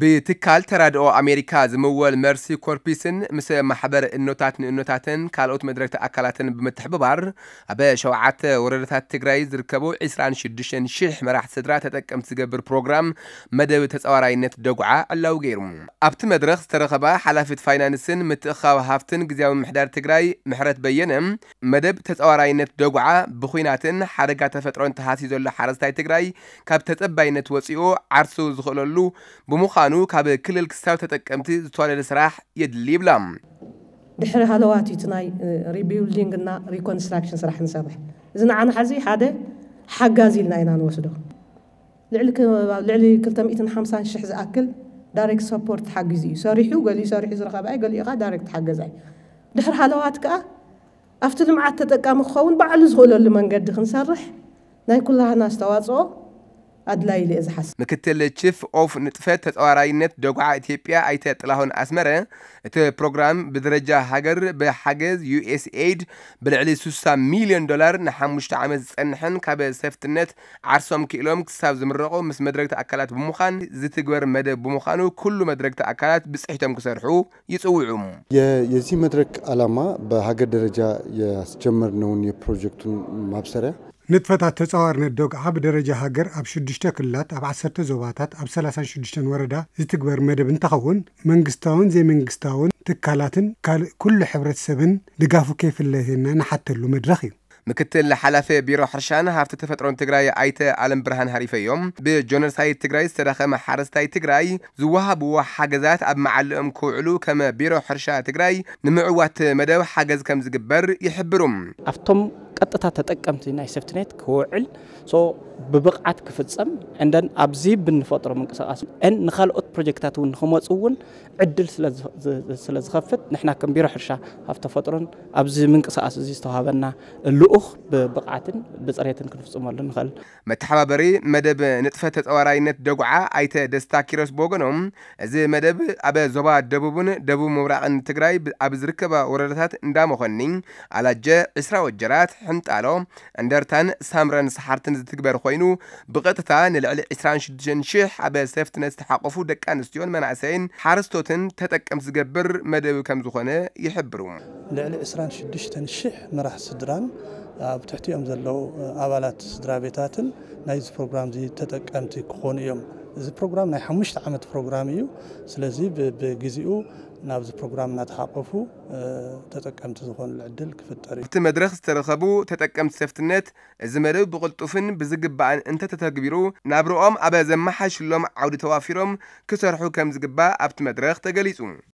ብትካል ተራድኦ ኣሜሪካ ዝምወል መርሲ ኮርፒስን ምስ ማሕበር እኖታት ንእኖታትን ካልኦት መድረክቲ ኣካላትን ብምትሕብባር ኣብ ሸውዓተ ወረዳታት ትግራይ ዝርከቡ 26000 መራሕቲ ስድራ ተጠቀምቲ ዝገብር ፕሮግራም መደብ ተፀዋራይነት ደጉዓ ዕላዊ ገይሩ ኣብቲ መድረክ ዝተረኸባ ሓላፊት ፋይናንስን ምትእኻብ ሃፍትን ግዜያዊ ምሕዳር ትግራይ ምሕረት በየነ መደብ ተፀዋራይነት ደጉዓ ብኩናትን ሓደጋ ተፈጥሮን ተሃሲዩ ዘሎ ሓረስታይ ትግራይ ካብ ተፀባይነት ወፂኡ ዓርሱ ዝኽእለሉ ብምዃኑ مخانو كاب كلل كستاو تتكمتي زتوان الاسراح يدلي بلام دحر هالواتي تناي ريبيولدينغ نا ريكونستراكشن سراح نسابح إذن عنا حزي حادة حقازي لنا إنا نوسدو لعلك لعلي كلتم إتن حمسان شحز أكل دارك سبورت حقزي ساريحو قال لي ساريح زرقابعي قال لي إغا دارك تحقزي دحر هالوات كا أفتلم عاد تتكام خون بعلز غلول لمن قد خنسرح ناي كلها ناس تواصو ኣድላይ ኢለ ዝሓስብ ምክትል ቺፍ ኦፍ ንጥፈት ተፀዋራይነት ደጉዓ ኢትዮጵያ ኣይተ ጥላሁን ኣስመረ እቲ ፕሮግራም ብደረጃ ሃገር ብሓገዝ ኤድ ብልዕሊ 60 ሚልዮን ዶላር ንሓሙሽተ ዓመት ዝፀንሐን ካብ ሰፍትነት ዓርሶም ክኢሎም ክሳብ ዝምረቑ ምስ መድረግቲ ኣካላት ብምዃን ዝትግበር መደብ ብምዃኑ ኩሉ መድረግቲ ኣካላት ብፅሒቶም ክሰርሑ ይፅውዑ የዚህ መድረክ ዓላማ በሀገር ደረጃ ያስጀመርነውን የፕሮጀክቱን ማብሰሪያ ንጥፈታት ተፃዋርነት ዶግ ኣብ ደረጃ ሃገር ኣብ 6 ዱሽተ ክልላት ኣብ 10 ዞባታት ኣብ 36 ወረዳ ዝትግበር መደብ እንትኸውን መንግስታውን ዘይመንግስታውን ትካላትን ካልእ ኩሉ ሕብረተሰብን ድጋፉ ከይፍለየና ንሓተሉ መድረኽ እዩ ምክትል ሓላፈ ቢሮ ሕርሻን ሃፍቲ ተፈጥሮን ትግራይ ኣይተ ኣለም ብርሃን ሃሪፈ እዮም ብጆነርሳይት ትግራይ ዝተረኸመ ሓረስታይ ትግራይ ዝወሃብዎ ሓገዛት ኣብ መዓልኦም ክውዕሉ ከም ቢሮ ሕርሻ ትግራይ ንምዕዋት መደብ ሓገዝ ከም ዝግበር ይሕብሩ ኣብቶም قطتها تتقمت ناي سفتنيت كوعل سو ببقعت كفتصم عندن ابزي بنفطر من قصاص بروجكتات ون خمس أون عدل سلز سلز خفت نحنا كم بيرحشة هفت فترن أبزي منك سأس زي استوهابنا اللوخ ببقعتن بزريتن كنف سمر لنخل متحبا بري مدب نتفتت أوراي نت دقعة أيتا دستاكيروس بوغنوم زي مدب أبا زبا دبوبون دبو مبراقن تقراي أبزركبا ورداتات ندامو خنين على جا إسرا وجرات حنت ألو اندرتان سامران سحارتن زي تقبر خوينو بغتتا نلعلي إسران شدجن شيح أبا سيفتن استحاقفو دك ደቂ ኣንስትዮን መናእሰይን ሓረስቶትን ተጠቀም ዝገብር መደብ ከም ዝኾነ ይሕብሩ ልዕሊ 26,000 መራሒ ስድራን ኣብ ትሕቲኦም ዘለዉ ኣባላት ስድራ ቤታትን ናይዚ ፕሮግራም እዚ ተጠቀምቲ ክኾኑ እዮም زي بروغرام ناي حمشت عمد بروغرام يو سلازي بجزئو ناب زي نتحقفو تتكم تزخون العدل كفتاري بت مدرخ استرخبو تتكم تسفتنات زي مرو بغلطوفن بزقب عن انت تتكبيرو نابرو ام ابا زمحش اللوم عودي توافيروم كسرحو كم زقبا ابت مدرخ تقليسون